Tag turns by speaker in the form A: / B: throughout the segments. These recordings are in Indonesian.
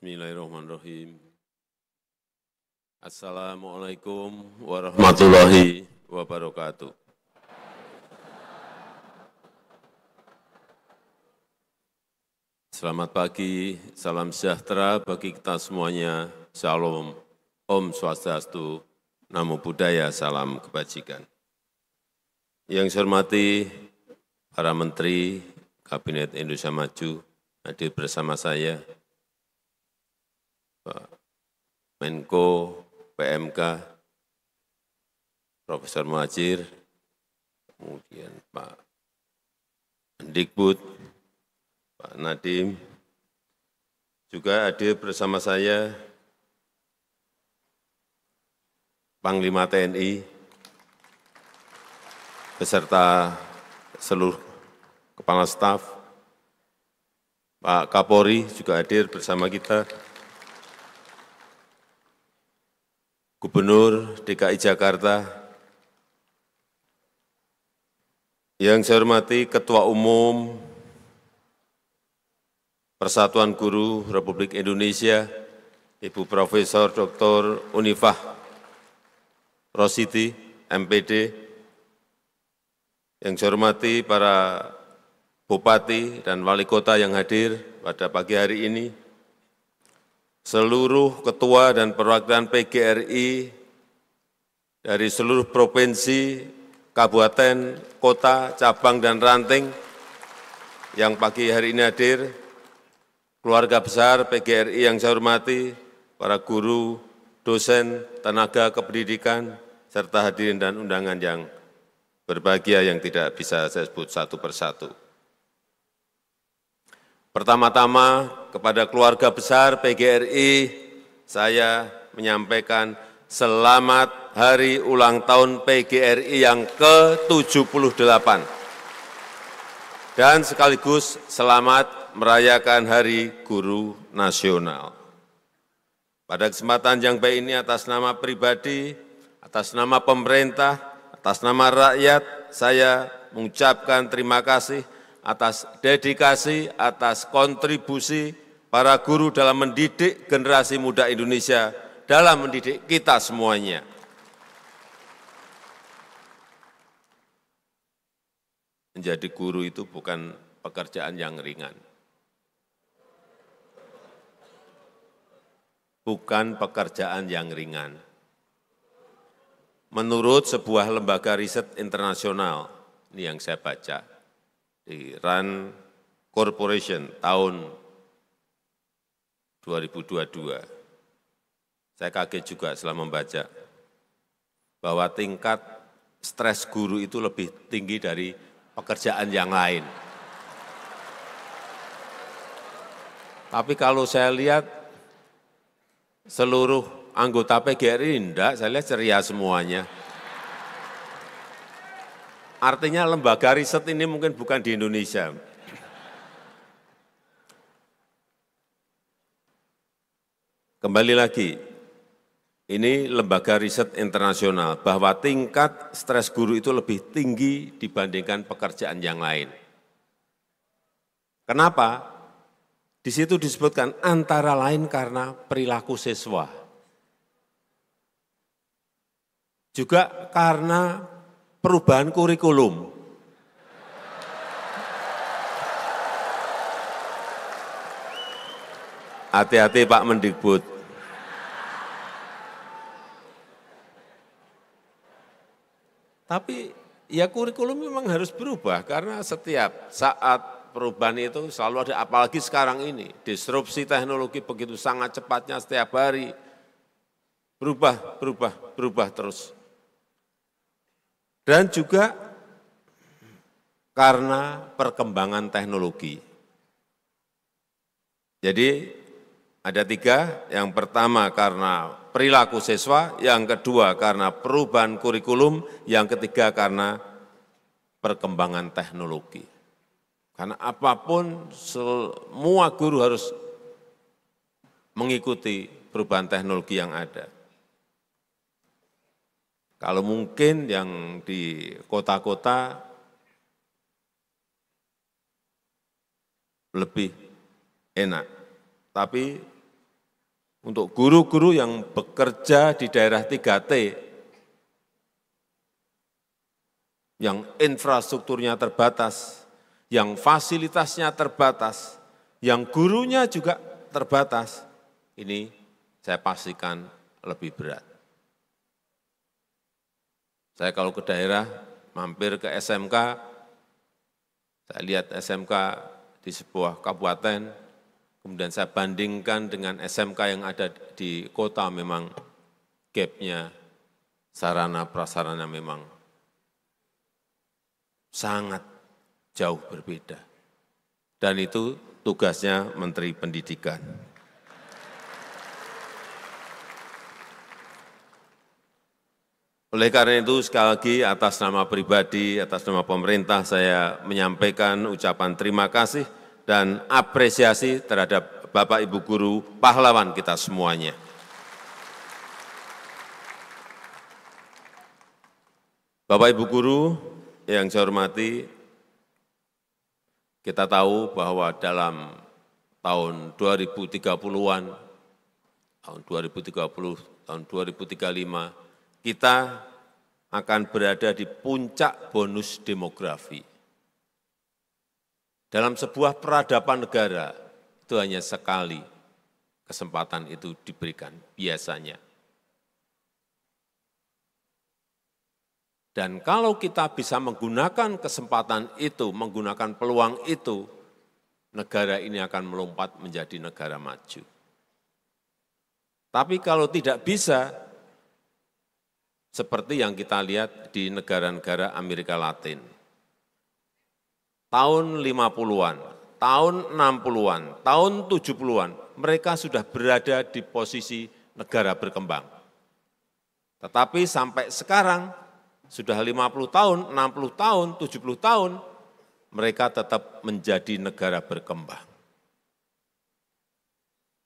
A: Bismillahirrahmanirrahim. Assalamualaikum warahmatullahi wabarakatuh. Selamat pagi, salam sejahtera bagi kita semuanya. Shalom, Om Swastiastu, Namo Buddhaya, salam kebajikan. Yang saya hormati para menteri Kabinet Indonesia Maju hadir bersama saya, menko, PMK, Profesor Muhajir, kemudian Pak Mendikbud, Pak Nadim, juga hadir bersama saya Panglima TNI, beserta seluruh Kepala Staf, Pak Kapolri juga hadir bersama kita. Gubernur DKI Jakarta, yang saya hormati Ketua Umum Persatuan Guru Republik Indonesia, Ibu Profesor Dr. Unifah Rositi, MPD, yang saya hormati para bupati dan wali kota yang hadir pada pagi hari ini, seluruh ketua dan perwakilan PGRI dari seluruh provinsi, kabupaten, kota, cabang, dan ranting yang pagi hari ini hadir, keluarga besar PGRI yang saya hormati, para guru, dosen, tenaga kependidikan, serta hadirin dan undangan yang berbahagia yang tidak bisa saya sebut satu persatu. Pertama-tama kepada keluarga besar PGRI, saya menyampaikan selamat hari ulang tahun PGRI yang ke-78. Dan sekaligus selamat merayakan Hari Guru Nasional. Pada kesempatan yang baik ini atas nama pribadi, atas nama pemerintah, atas nama rakyat, saya mengucapkan terima kasih atas dedikasi, atas kontribusi para guru dalam mendidik generasi muda Indonesia, dalam mendidik kita semuanya. Menjadi guru itu bukan pekerjaan yang ringan. Bukan pekerjaan yang ringan. Menurut sebuah lembaga riset internasional, ini yang saya baca, di Run Corporation tahun 2022. Saya kaget juga setelah membaca bahwa tingkat stres guru itu lebih tinggi dari pekerjaan yang lain. Tapi kalau saya lihat seluruh anggota PGRI, enggak, saya lihat ceria semuanya. Artinya lembaga riset ini mungkin bukan di Indonesia. Kembali lagi, ini lembaga riset internasional bahwa tingkat stres guru itu lebih tinggi dibandingkan pekerjaan yang lain. Kenapa? Di situ disebutkan antara lain karena perilaku siswa. Juga karena perubahan kurikulum. Hati-hati Pak Mendikbud. Tapi ya kurikulum memang harus berubah karena setiap saat perubahan itu selalu ada apalagi sekarang ini disrupsi teknologi begitu sangat cepatnya setiap hari berubah berubah berubah terus dan juga karena perkembangan teknologi. Jadi ada tiga, yang pertama karena perilaku siswa, yang kedua karena perubahan kurikulum, yang ketiga karena perkembangan teknologi. Karena apapun semua guru harus mengikuti perubahan teknologi yang ada. Kalau mungkin yang di kota-kota lebih enak. Tapi untuk guru-guru yang bekerja di daerah 3T, yang infrastrukturnya terbatas, yang fasilitasnya terbatas, yang gurunya juga terbatas, ini saya pastikan lebih berat. Saya kalau ke daerah, mampir ke SMK, saya lihat SMK di sebuah kabupaten, kemudian saya bandingkan dengan SMK yang ada di kota, memang gapnya sarana prasarana memang sangat jauh berbeda. Dan itu tugasnya Menteri Pendidikan. Oleh karena itu, sekali lagi atas nama pribadi, atas nama pemerintah, saya menyampaikan ucapan terima kasih dan apresiasi terhadap Bapak Ibu Guru, pahlawan kita semuanya. Bapak Ibu Guru yang saya hormati, kita tahu bahwa dalam tahun 2030-an, tahun 2030, tahun 2035, kita akan berada di puncak bonus demografi. Dalam sebuah peradaban negara, itu hanya sekali kesempatan itu diberikan biasanya. Dan kalau kita bisa menggunakan kesempatan itu, menggunakan peluang itu, negara ini akan melompat menjadi negara maju. Tapi kalau tidak bisa, seperti yang kita lihat di negara-negara Amerika Latin. Tahun 50-an, tahun 60-an, tahun 70-an, mereka sudah berada di posisi negara berkembang. Tetapi sampai sekarang, sudah 50 tahun, 60 tahun, 70 tahun, mereka tetap menjadi negara berkembang.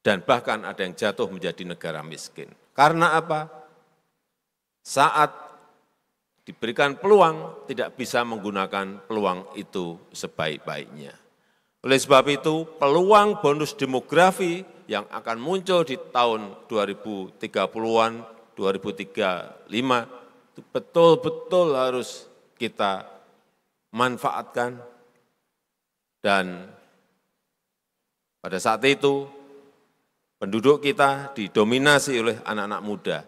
A: Dan bahkan ada yang jatuh menjadi negara miskin. Karena apa? saat diberikan peluang tidak bisa menggunakan peluang itu sebaik-baiknya. Oleh sebab itu, peluang bonus demografi yang akan muncul di tahun 2030-an, 2035, itu betul-betul harus kita manfaatkan dan pada saat itu penduduk kita didominasi oleh anak-anak muda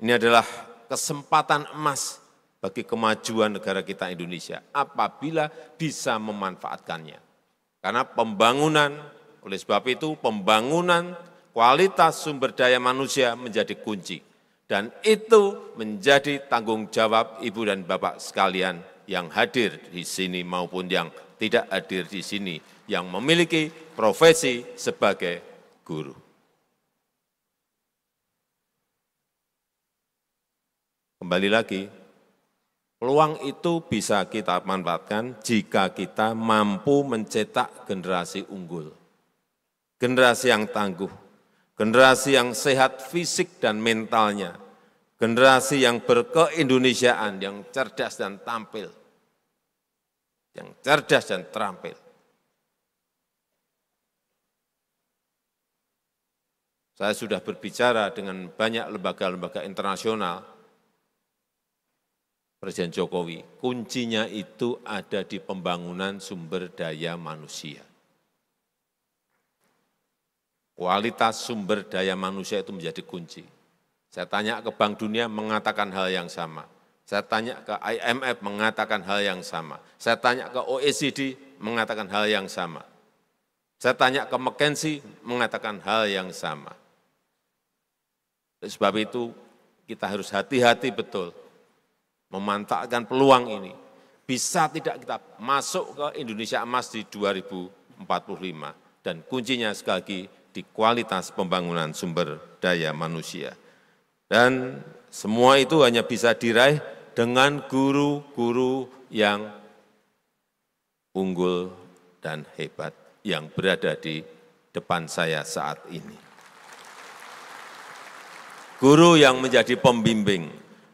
A: ini adalah kesempatan emas bagi kemajuan negara kita Indonesia apabila bisa memanfaatkannya. Karena pembangunan, oleh sebab itu pembangunan kualitas sumber daya manusia menjadi kunci. Dan itu menjadi tanggung jawab Ibu dan Bapak sekalian yang hadir di sini maupun yang tidak hadir di sini, yang memiliki profesi sebagai guru. Kembali lagi, peluang itu bisa kita manfaatkan jika kita mampu mencetak generasi unggul, generasi yang tangguh, generasi yang sehat fisik dan mentalnya, generasi yang berkeindonesiaan, yang cerdas dan tampil, yang cerdas dan terampil. Saya sudah berbicara dengan banyak lembaga-lembaga internasional Presiden Jokowi, kuncinya itu ada di pembangunan sumber daya manusia. Kualitas sumber daya manusia itu menjadi kunci. Saya tanya ke Bank Dunia mengatakan hal yang sama. Saya tanya ke IMF mengatakan hal yang sama. Saya tanya ke OECD mengatakan hal yang sama. Saya tanya ke McKinsey mengatakan hal yang sama. Sebab itu kita harus hati-hati betul memanfaatkan peluang ini. Bisa tidak kita masuk ke Indonesia emas di 2045. Dan kuncinya sekali lagi di kualitas pembangunan sumber daya manusia. Dan semua itu hanya bisa diraih dengan guru-guru yang unggul dan hebat yang berada di depan saya saat ini. Guru yang menjadi pembimbing,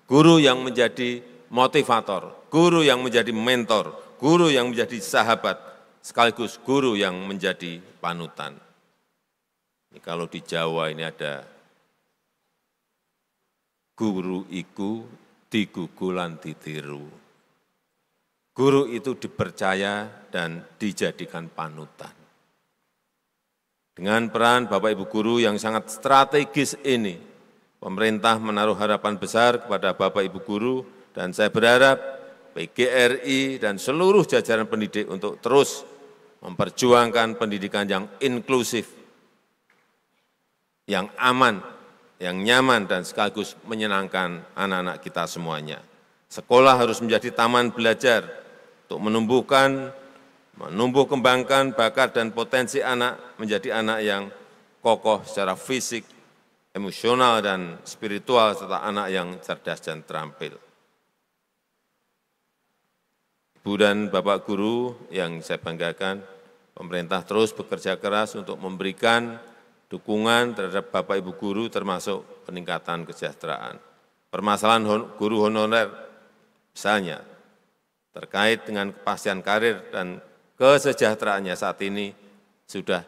A: guru yang menjadi motivator, guru yang menjadi mentor, guru yang menjadi sahabat, sekaligus guru yang menjadi panutan. Ini kalau di Jawa ini ada guru iku digugulan ditiru. Guru itu dipercaya dan dijadikan panutan. Dengan peran Bapak Ibu Guru yang sangat strategis ini, Pemerintah menaruh harapan besar kepada Bapak Ibu guru dan saya berharap PGRI dan seluruh jajaran pendidik untuk terus memperjuangkan pendidikan yang inklusif, yang aman, yang nyaman dan sekaligus menyenangkan anak-anak kita semuanya. Sekolah harus menjadi taman belajar untuk menumbuhkan, menumbuh kembangkan bakat dan potensi anak menjadi anak yang kokoh secara fisik, emosional dan spiritual serta anak yang cerdas dan terampil. Ibu dan Bapak Guru yang saya banggakan, pemerintah terus bekerja keras untuk memberikan dukungan terhadap Bapak Ibu Guru termasuk peningkatan kesejahteraan. Permasalahan guru honorer misalnya terkait dengan kepastian karir dan kesejahteraannya saat ini sudah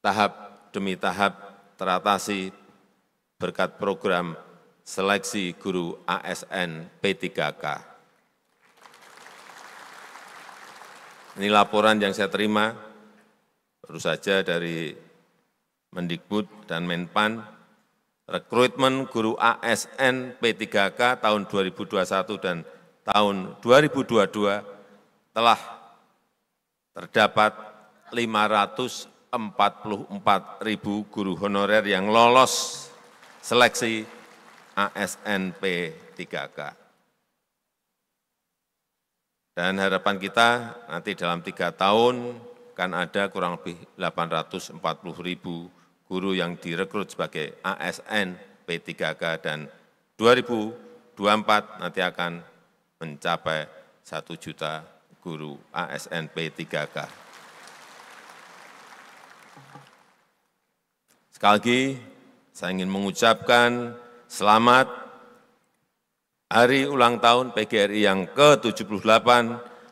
A: tahap demi tahap teratasi berkat program seleksi guru ASN P3K. Ini laporan yang saya terima baru saja dari Mendikbud dan Menpan, rekrutmen guru ASN P3K tahun 2021 dan tahun 2022 telah terdapat 500 44 ribu guru honorer yang lolos seleksi ASN p 3K. Dan harapan kita nanti dalam tiga tahun kan ada kurang lebih 840 ribu guru yang direkrut sebagai ASN P3K dan 2024 nanti akan mencapai 1 juta guru ASN P3K. Sekali lagi, saya ingin mengucapkan selamat hari ulang tahun PGRI yang ke-78,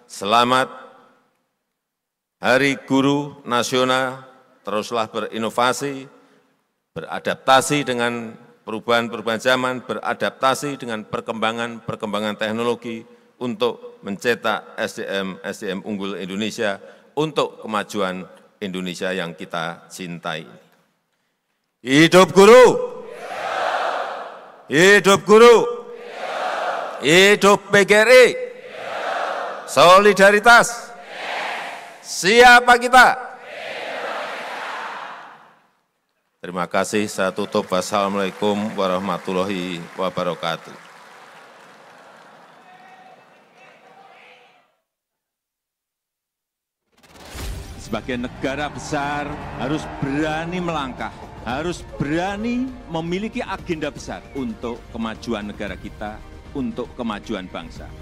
A: selamat Hari Guru Nasional, teruslah berinovasi, beradaptasi dengan perubahan-perubahan zaman, beradaptasi dengan perkembangan-perkembangan teknologi untuk mencetak SDM-SDM unggul Indonesia untuk kemajuan Indonesia yang kita cintai. Hidup guru. Hidup guru. Hidup PGRI. Solidaritas. Siapa kita? Terima kasih. Saya tutup. Wassalamualaikum warahmatullahi wabarakatuh. sebagai negara besar harus berani melangkah, harus berani memiliki agenda besar untuk kemajuan negara kita, untuk kemajuan bangsa.